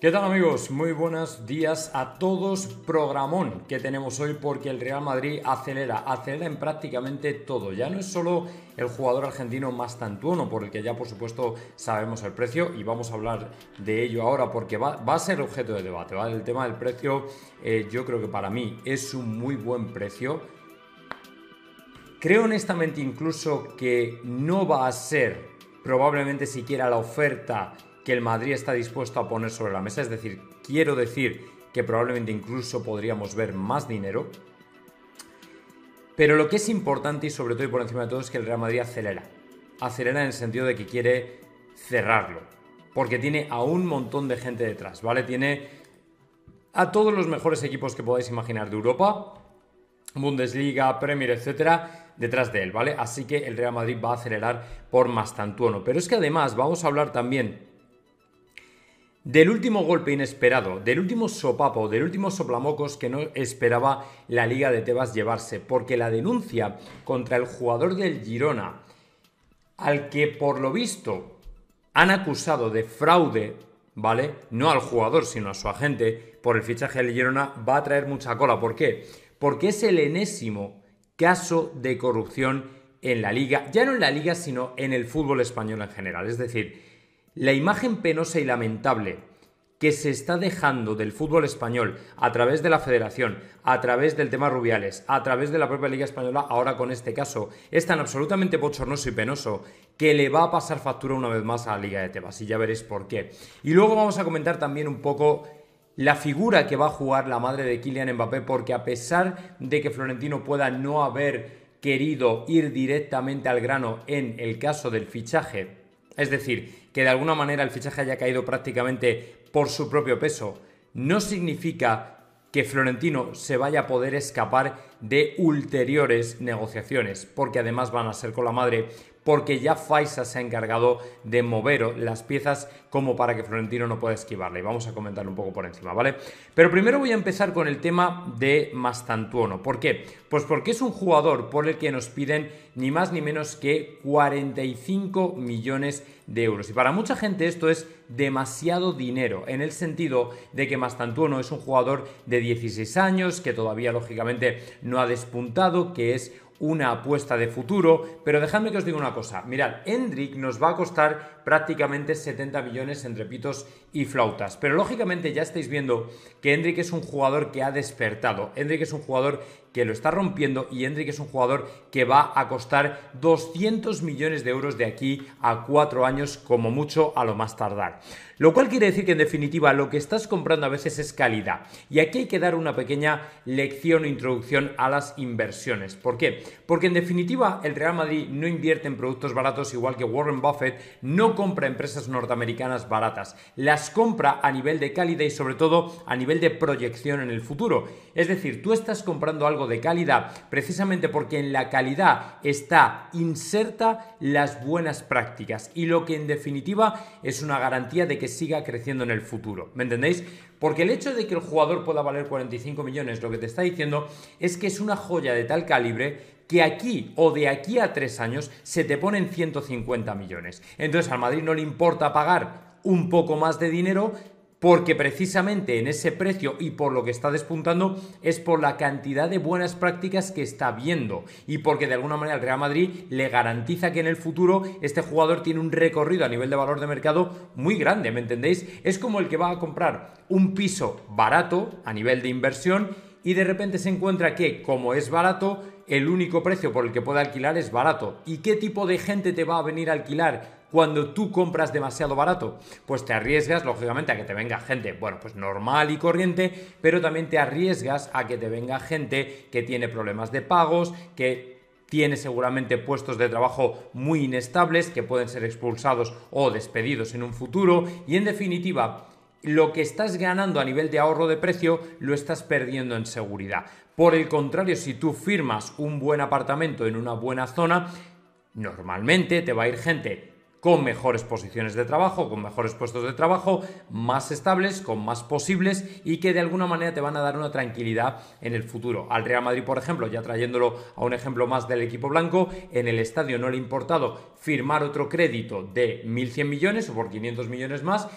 ¿Qué tal amigos? Muy buenos días a todos. Programón que tenemos hoy porque el Real Madrid acelera, acelera en prácticamente todo. Ya no es solo el jugador argentino más tantuono, por el que ya por supuesto sabemos el precio y vamos a hablar de ello ahora porque va, a ser objeto de debate. El tema del precio eh, yo creo que para mí es un muy buen precio. Creo honestamente incluso que no va a ser probablemente siquiera la oferta que el Madrid está dispuesto a poner sobre la mesa. Es decir, quiero decir que probablemente incluso podríamos ver más dinero. Pero lo que es importante y sobre todo y por encima de todo es que el Real Madrid acelera. Acelera en el sentido de que quiere cerrarlo. Porque tiene a un montón de gente detrás, ¿vale? Tiene a todos los mejores equipos que podáis imaginar de Europa, Bundesliga, Premier, etcétera, detrás de él, ¿vale? Así que el Real Madrid va a acelerar por más Mastantuono. Pero es que además vamos a hablar también del último golpe inesperado, del último sopapo, del último soplamocos que no esperaba la Liga de Tebas llevarse, porque la denuncia contra el jugador del Girona, al que por lo visto han acusado de fraude, ¿vale? No al jugador, sino a su agente, por el fichaje del Girona, va a traer mucha cola. ¿Por qué? Porque es el enésimo caso de corrupción en la liga, ya no en la liga, sino en el fútbol español en general. Es decir, la imagen penosa y lamentable que se está dejando del fútbol español a través de la federación, a través del tema Rubiales, a través de la propia Liga Española, ahora con este caso, es tan absolutamente bochornoso y penoso que le va a pasar factura una vez más a la Liga de Tebas y ya veréis por qué. Y luego vamos a comentar también un poco la figura que va a jugar la madre de Kylian Mbappé porque a pesar de que Florentino pueda no haber querido ir directamente al grano en el caso del fichaje es decir, que de alguna manera el fichaje haya caído prácticamente por su propio peso, no significa que Florentino se vaya a poder escapar de ulteriores negociaciones, porque además van a ser con la madre porque ya Faisa se ha encargado de mover las piezas como para que Florentino no pueda esquivarle. Y vamos a comentar un poco por encima, ¿vale? Pero primero voy a empezar con el tema de Mastantuono. ¿Por qué? Pues porque es un jugador por el que nos piden ni más ni menos que 45 millones de euros. Y para mucha gente esto es demasiado dinero, en el sentido de que Mastantuono es un jugador de 16 años, que todavía lógicamente no ha despuntado, que es una apuesta de futuro, pero dejadme que os diga una cosa. Mirad, Hendrik nos va a costar prácticamente 70 millones entre pitos y flautas, pero lógicamente ya estáis viendo que Hendrik es un jugador que ha despertado. Hendrik es un jugador que lo está rompiendo y Hendrik es un jugador que va a costar 200 millones de euros de aquí a cuatro años como mucho a lo más tardar. Lo cual quiere decir que en definitiva lo que estás comprando a veces es calidad. Y aquí hay que dar una pequeña lección o introducción a las inversiones. ¿Por qué? Porque en definitiva el Real Madrid no invierte en productos baratos igual que Warren Buffett no compra empresas norteamericanas baratas. Las compra a nivel de calidad y sobre todo a nivel de proyección en el futuro. Es decir, tú estás comprando algo de calidad, precisamente porque en la calidad está inserta las buenas prácticas y lo que en definitiva es una garantía de que siga creciendo en el futuro. ¿Me entendéis? Porque el hecho de que el jugador pueda valer 45 millones, lo que te está diciendo es que es una joya de tal calibre que aquí o de aquí a tres años se te ponen 150 millones. Entonces al Madrid no le importa pagar un poco más de dinero porque precisamente en ese precio y por lo que está despuntando es por la cantidad de buenas prácticas que está viendo y porque de alguna manera el Real Madrid le garantiza que en el futuro este jugador tiene un recorrido a nivel de valor de mercado muy grande, ¿me entendéis? Es como el que va a comprar un piso barato a nivel de inversión y de repente se encuentra que como es barato, el único precio por el que puede alquilar es barato. ¿Y qué tipo de gente te va a venir a alquilar? cuando tú compras demasiado barato? Pues te arriesgas, lógicamente, a que te venga gente, bueno, pues normal y corriente, pero también te arriesgas a que te venga gente que tiene problemas de pagos, que tiene seguramente puestos de trabajo muy inestables que pueden ser expulsados o despedidos en un futuro y en definitiva lo que estás ganando a nivel de ahorro de precio lo estás perdiendo en seguridad. Por el contrario, si tú firmas un buen apartamento en una buena zona, normalmente te va a ir gente con mejores posiciones de trabajo, con mejores puestos de trabajo, más estables, con más posibles y que de alguna manera te van a dar una tranquilidad en el futuro. Al Real Madrid, por ejemplo, ya trayéndolo a un ejemplo más del equipo blanco, en el estadio no le ha importado firmar otro crédito de 1.100 millones o por 500 millones más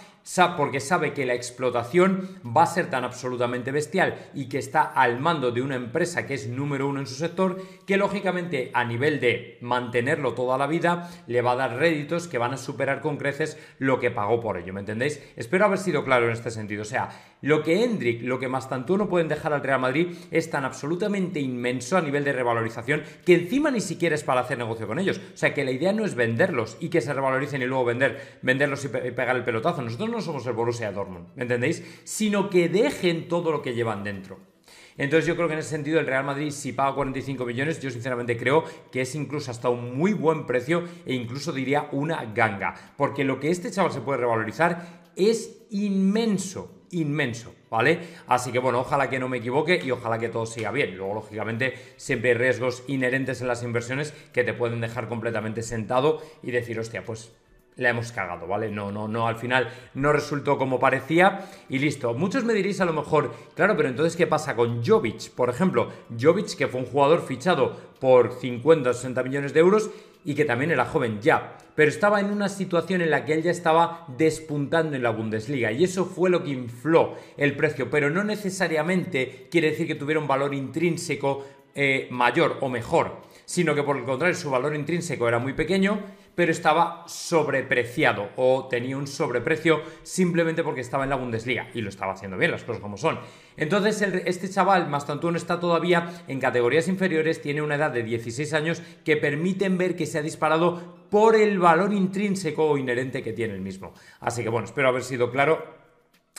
porque sabe que la explotación va a ser tan absolutamente bestial y que está al mando de una empresa que es número uno en su sector, que lógicamente a nivel de mantenerlo toda la vida le va a dar réditos que van a superar con creces lo que pagó por ello, ¿me entendéis? Espero haber sido claro en este sentido. O sea, lo que Hendrik, lo que más no pueden dejar al Real Madrid es tan absolutamente inmenso a nivel de revalorización que encima ni siquiera es para hacer negocio con ellos. O sea, que la idea no es venderlos y que se revaloricen y luego vender, venderlos y, pegar el pelotazo. Nosotros no somos el Borussia Dortmund, ¿me entendéis? Sino que dejen todo lo que llevan dentro. Entonces yo creo que en ese sentido el Real Madrid si paga 45 millones, yo sinceramente creo que es incluso hasta un muy buen precio e incluso diría una ganga, porque lo que este chaval se puede revalorizar es inmenso, inmenso, ¿vale? Así que bueno, ojalá que no me equivoque y ojalá que todo siga bien. Luego, lógicamente, siempre hay riesgos inherentes en las inversiones que te pueden dejar completamente sentado y decir, hostia, pues la hemos cagado, ¿vale? No, no, no, al final no resultó como parecía y listo. Muchos me diréis a lo mejor, claro, pero entonces ¿qué pasa con Jovic? Por ejemplo, Jovic que fue un jugador fichado por 50 o 60 millones de euros y que también era joven ya, pero estaba en una situación en la que él ya estaba despuntando en la Bundesliga y eso fue lo que infló el precio, pero no necesariamente quiere decir que tuviera un valor intrínseco eh, mayor o mejor, sino que por el contrario su valor intrínseco era muy pequeño, pero estaba sobrepreciado o tenía un sobreprecio simplemente porque estaba en la Bundesliga y lo estaba haciendo bien, las cosas como son. Entonces este chaval, Mastantuno, está todavía en categorías inferiores, tiene una edad de 16 años que permiten ver que se ha disparado por el valor intrínseco o inherente que tiene el mismo. Así que bueno, espero haber sido claro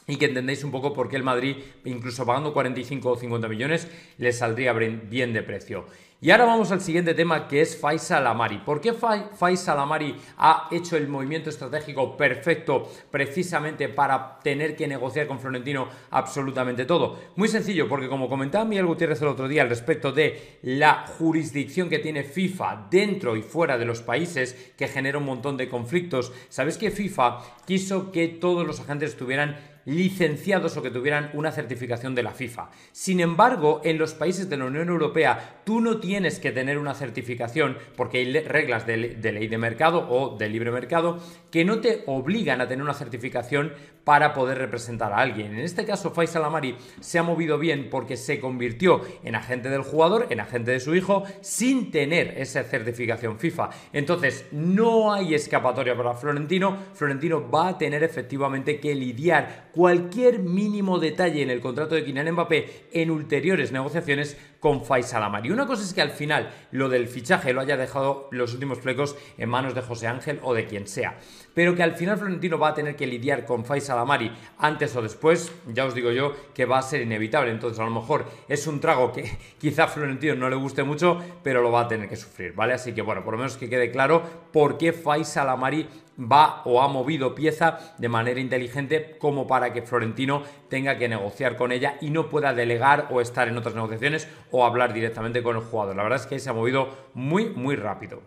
y que entendéis un poco por qué el Madrid, incluso pagando 45 o 50 millones, le saldría bien de precio. Y ahora vamos al siguiente tema que es Faisal Amari. ¿Por qué Faisal Amari ha hecho el movimiento estratégico perfecto precisamente para tener que negociar con Florentino absolutamente todo? Muy sencillo, porque como comentaba Miguel Gutiérrez el otro día al respecto de la jurisdicción que tiene FIFA dentro y fuera de los países que genera un montón de conflictos, sabéis que FIFA quiso que todos los agentes estuvieran licenciados o que tuvieran una certificación de la FIFA. Sin embargo, en los países de la Unión Europea tú no tienes que tener una certificación porque hay reglas de, ley de mercado o de libre mercado que no te obligan a tener una certificación para poder representar a alguien. En este caso, Faisal Amari se ha movido bien porque se convirtió en agente del jugador, en agente de su hijo, sin tener esa certificación FIFA. Entonces, no hay escapatoria para Florentino. Florentino va a tener efectivamente que lidiar cualquier mínimo detalle en el contrato de Kylian Mbappé en ulteriores negociaciones con Faisal Amari. Una cosa es que al final lo del fichaje lo haya dejado los últimos flecos en manos de José Ángel o de quien sea pero que al final Florentino va a tener que lidiar con Faisalamari Amari antes o después, ya os digo yo que va a ser inevitable, entonces a lo mejor es un trago que quizá Florentino no le guste mucho, pero lo va a tener que sufrir, ¿vale? Así que bueno, por lo menos que quede claro por qué Faisalamari Amari va o ha movido pieza de manera inteligente como para que Florentino tenga que negociar con ella y no pueda delegar o estar en otras negociaciones o hablar directamente con el jugador. La verdad es que se ha movido muy, muy rápido.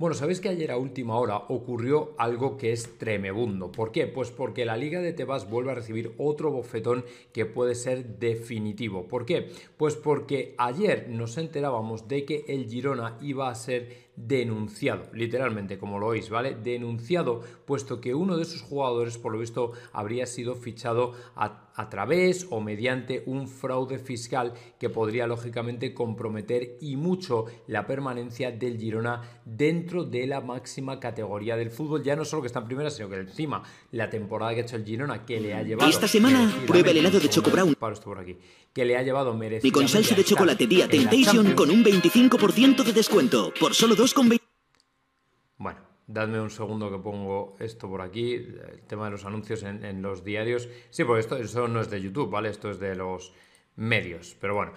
Bueno, sabéis que ayer a última hora ocurrió algo que es tremebundo. ¿Por qué? Pues porque la Liga de Tebas vuelve a recibir otro bofetón que puede ser definitivo. ¿Por qué? Pues porque ayer nos enterábamos de que el Girona iba a ser denunciado, literalmente como lo oís, ¿vale? Denunciado, puesto que uno de sus jugadores, por lo visto, habría sido fichado a, través o mediante un fraude fiscal que podría, lógicamente, comprometer y mucho la permanencia del Girona dentro de la máxima categoría del fútbol, ya no solo que está en primera, sino que encima la temporada que ha hecho el Girona, que le ha llevado... Esta semana prueba el helado de Choco Brown. Por aquí, que le ha llevado merecido. Y con salsa de chocolate día Temptation con un 25% de descuento por solo bueno, dadme un segundo que pongo esto por aquí, el tema de los anuncios en, los diarios. Sí, porque esto, no es de YouTube, ¿vale? Esto es de los medios. Pero bueno,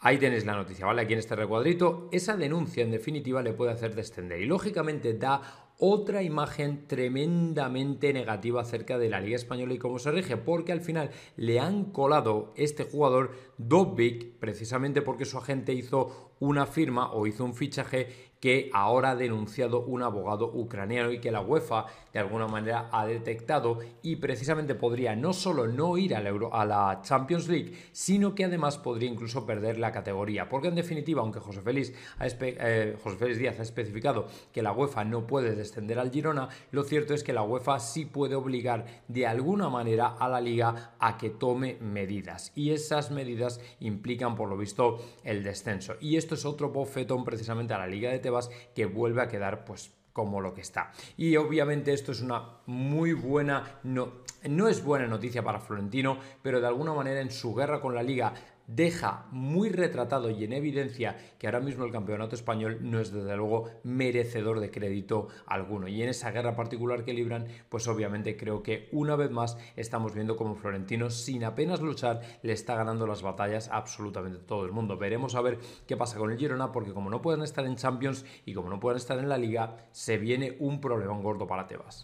Ahí tenéis la noticia, ¿vale? Aquí en este recuadrito, esa denuncia en definitiva le puede hacer descender y lógicamente da otra imagen tremendamente negativa acerca de la Liga Española y cómo se rige, porque al final le han colado este jugador Dobbik precisamente porque su agente hizo una firma o hizo un fichaje que ahora ha denunciado un abogado ucraniano y que la UEFA de alguna manera ha detectado y precisamente podría no solo no ir Euro, a la Champions League, sino que además podría incluso perder la categoría. Porque en definitiva, aunque José Félix, eh, José Félix Díaz ha especificado que la UEFA no puede descender al Girona, lo cierto es que la UEFA sí puede obligar de alguna manera a la liga a que tome medidas. Y esas medidas implican, por lo visto, el descenso. Y esto es otro bofetón precisamente a la liga de Tebas que vuelve a quedar pues como lo que está. Y obviamente esto es una muy buena, no es buena noticia para Florentino, pero de alguna manera en su guerra con la liga deja muy retratado y en evidencia que ahora mismo el campeonato español no es desde luego merecedor de crédito alguno. Y en esa guerra particular que libran, pues obviamente creo que una vez más estamos viendo como Florentino sin apenas luchar le está ganando las batallas a absolutamente todo el mundo. Veremos a ver qué pasa con el Girona porque como no pueden estar en Champions y como no pueden estar en la liga, se viene un problema gordo para Tebas.